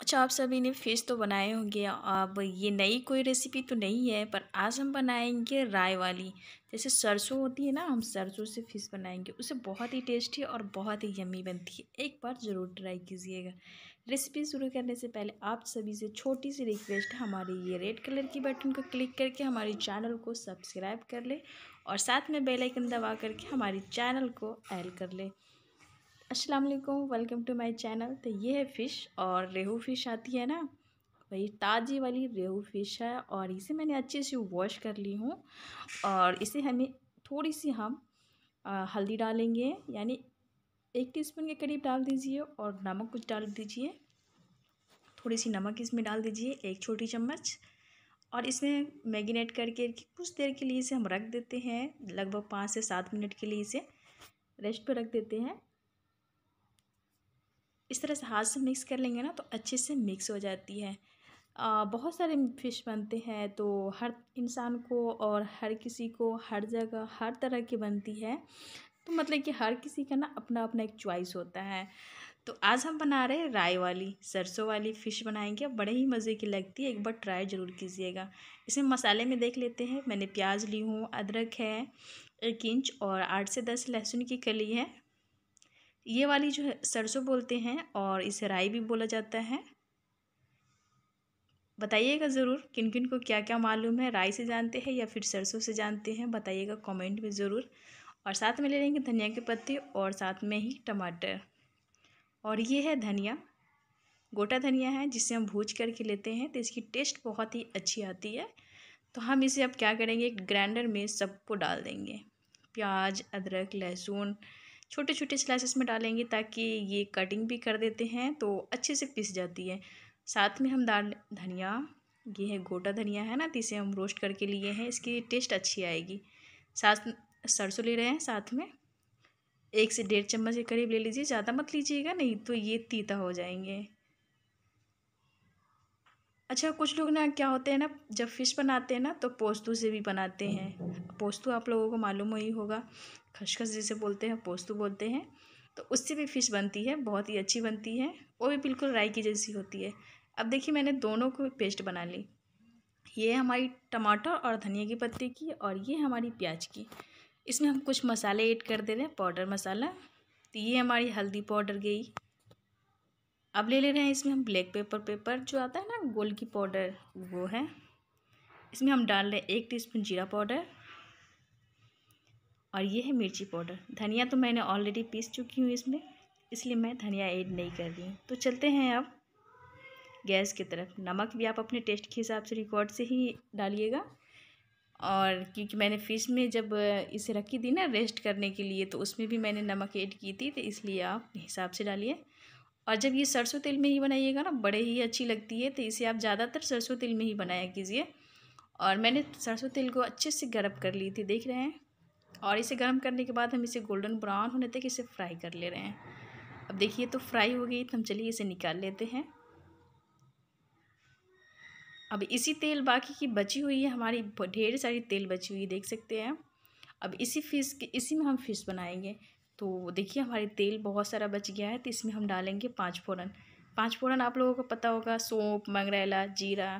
अच्छा आप सभी ने फिश तो बनाए होंगे अब ये नई कोई रेसिपी तो नहीं है पर आज हम बनाएंगे राय वाली जैसे सरसों होती है ना हम सरसों से फिश बनाएंगे उसे बहुत ही टेस्टी और बहुत ही यमी बनती है एक बार ज़रूर ट्राई कीजिएगा रेसिपी शुरू करने से पहले आप सभी से छोटी सी रिक्वेस्ट हमारे ये रेड कलर की बटन को क्लिक करके हमारे चैनल को सब्सक्राइब कर ले और साथ में बेल आइकन दबा करके हमारे चैनल को ऐड कर ले अस्सलाम वालेकुम वेलकम टू माय चैनल तो ये है फ़िश और रेहू फ़िश आती है ना वही ताज़ी वाली रेहू फ़िश है और इसे मैंने अच्छे से वॉश कर ली हूँ और इसे हमें थोड़ी सी हम हल्दी डालेंगे यानी एक टीस्पून के करीब डाल दीजिए और नमक कुछ डाल दीजिए थोड़ी सी नमक इसमें डाल दीजिए एक छोटी चम्मच और इसमें मैगिनेट करके कुछ देर के लिए इसे हम रख देते हैं लगभग पाँच से सात मिनट के लिए इसे रेस्ट पर रख देते हैं इस तरह से हाथ से मिक्स कर लेंगे ना तो अच्छे से मिक्स हो जाती है आ, बहुत सारे फिश बनते हैं तो हर इंसान को और हर किसी को हर जगह हर तरह की बनती है तो मतलब कि हर किसी का ना अपना अपना एक चॉइस होता है तो आज हम बना रहे हैं राय वाली सरसों वाली फ़िश बनाएंगे बड़े ही मज़े की लगती है एक बार ट्राई ज़रूर कीजिएगा इसमें मसाले में देख लेते हैं मैंने प्याज ली हूँ अदरक है एक इंच और आठ से दस लहसुन की कली है ये वाली जो है सरसों बोलते हैं और इसे राई भी बोला जाता है बताइएगा ज़रूर किन किन को क्या क्या मालूम है राई से जानते हैं या फिर सरसों से जानते हैं बताइएगा कमेंट में ज़रूर और साथ में ले लेंगे धनिया के पत्ते और साथ में ही टमाटर और ये है धनिया गोटा धनिया है जिसे हम भूज करके लेते हैं तो इसकी टेस्ट बहुत ही अच्छी आती है तो हम इसे अब क्या करेंगे ग्राइंडर में सबको डाल देंगे प्याज अदरक लहसुन छोटे छोटे स्लाइसेस में डालेंगे ताकि ये कटिंग भी कर देते हैं तो अच्छे से पिस जाती है साथ में हम दाल धनिया ये है गोटा धनिया है ना तो इसे हम रोस्ट करके लिए हैं इसकी टेस्ट अच्छी आएगी साथ सरसों ले रहे हैं साथ में एक से डेढ़ चम्मच के करीब ले लीजिए ज़्यादा मत लीजिएगा नहीं तो ये तीता हो जाएंगे अच्छा कुछ लोग ना क्या होते हैं ना जब फ़िश बनाते हैं ना तो पोस्तू से भी बनाते हैं पोस्तू आप लोगों को मालूम ही होगा खसखस जैसे बोलते हैं पोस्तू बोलते हैं तो उससे भी फ़िश बनती है बहुत ही अच्छी बनती है वो भी बिल्कुल राई की जैसी होती है अब देखिए मैंने दोनों को पेस्ट बना ली ये हमारी टमाटर और धनिया की पत्ते की और ये हमारी प्याज की इसमें हम कुछ मसाले ऐड कर दे रहे हैं पाउडर मसाला तो ये हमारी हल्दी पाउडर गई अब ले ले रहे हैं इसमें हम ब्लैक पेपर पेपर जो आता है ना गोल की पाउडर वो है इसमें हम डाल रहे हैं एक टीस्पून जीरा पाउडर और ये है मिर्ची पाउडर धनिया तो मैंने ऑलरेडी पीस चुकी हूँ इसमें इसलिए मैं धनिया ऐड नहीं कर रही हूँ तो चलते हैं अब गैस की तरफ नमक भी आप अपने टेस्ट के हिसाब से रिकॉर्ड से ही डालिएगा और क्योंकि मैंने फ़िश में जब इसे रखी थी ना रेस्ट करने के लिए तो उसमें भी मैंने नमक ऐड की थी तो इसलिए आप हिसाब से डालिए और जब ये सरसों तेल में ही बनाइएगा ना बड़े ही अच्छी लगती है तो इसे आप ज़्यादातर सरसों तेल में ही बनाया कीजिए और मैंने सरसों तेल को अच्छे से गर्म कर ली थी देख रहे हैं और इसे गर्म करने के बाद हम इसे गोल्डन ब्राउन होने तक इसे फ्राई कर ले रहे हैं अब देखिए तो फ्राई हो गई तो हम चलिए इसे निकाल लेते हैं अब इसी तेल बाकी की बची हुई है हमारी ढेर सारी तेल बची हुई देख सकते हैं अब इसी फिश के इसी में हम फिश बनाएंगे तो देखिए हमारे तेल बहुत सारा बच गया है तो इसमें हम डालेंगे पाँच फोरन पाँच फोरन आप लोगों को पता होगा सौंप मंगरेला जीरा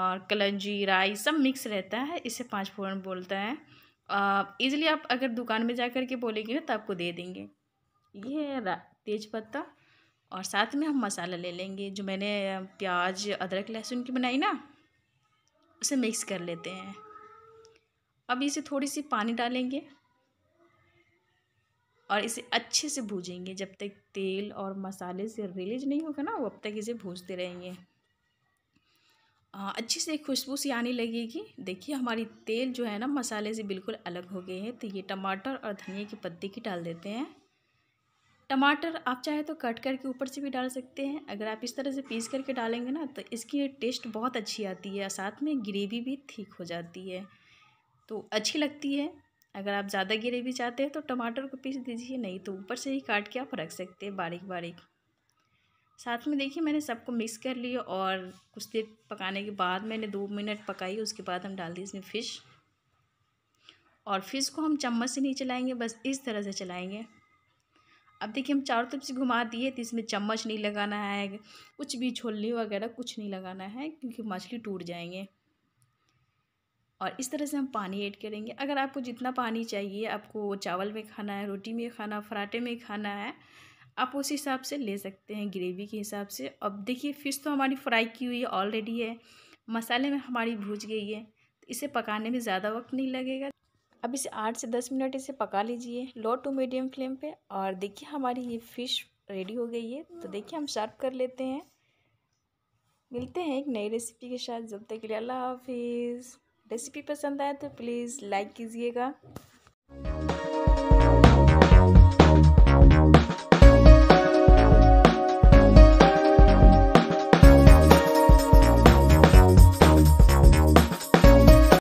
और कलंजी राई सब मिक्स रहता है इसे पाँच फोरन बोलता है ईज़िली आप अगर दुकान में जा कर के बोलेंगे ना तो आपको दे देंगे ये तेज पत्ता और साथ में हम मसाला ले लेंगे जो मैंने प्याज अदरक लहसुन की बनाई ना उसे मिक्स कर लेते हैं अब इसे थोड़ी सी पानी डालेंगे और इसे अच्छे से भूजेंगे जब तक तेल और मसाले से रिलीज नहीं होगा ना वो अब तक इसे भूजते रहेंगे अच्छे से खुशबू सी आने लगेगी देखिए हमारी तेल जो है ना मसाले से बिल्कुल अलग हो गई है तो ये टमाटर और धनिया की पत्ती की डाल देते हैं टमाटर आप चाहे तो कट करके ऊपर से भी डाल सकते हैं अगर आप इस तरह से पीस करके डालेंगे ना तो इसकी टेस्ट बहुत अच्छी आती है और साथ में ग्रेवी भी ठीक हो जाती है तो अच्छी लगती है अगर आप ज़्यादा ग्रेवी चाहते हैं तो टमाटर को पीस दीजिए नहीं तो ऊपर से ही काट के आप रख सकते हैं बारीक बारीक साथ में देखिए मैंने सबको मिक्स कर लिया और कुछ देर पकाने के बाद मैंने दो मिनट पकाई उसके बाद हम डाल दिए इसमें फ़िश और फिश को हम चम्मच से नहीं चलाएंगे बस इस तरह से चलाएंगे अब देखिए हम चारों तरफ से घुमा दिए तो इसमें चम्मच नहीं लगाना है कुछ भी छोलनी वगैरह कुछ नहीं लगाना है क्योंकि मछली टूट जाएंगे और इस तरह से हम पानी ऐड करेंगे अगर आपको जितना पानी चाहिए आपको चावल में खाना है रोटी में खाना पराठे में खाना है आप उस हिसाब से ले सकते हैं ग्रेवी के हिसाब से अब देखिए फ़िश तो हमारी फ्राई की हुई है ऑलरेडी है मसाले में हमारी भूज गई है तो इसे पकाने में ज़्यादा वक्त नहीं लगेगा अब इसे आठ से दस मिनट इसे पका लीजिए लो टू मीडियम फ्लेम पे और देखिए हमारी ये फ़िश रेडी हो गई है तो देखिए हम सर्व कर लेते हैं मिलते हैं एक नई रेसिपी के साथ जब तक के लिए अल्लाह हाफिज़ रेसिपी पसंद आए तो प्लीज़ लाइक कीजिएगा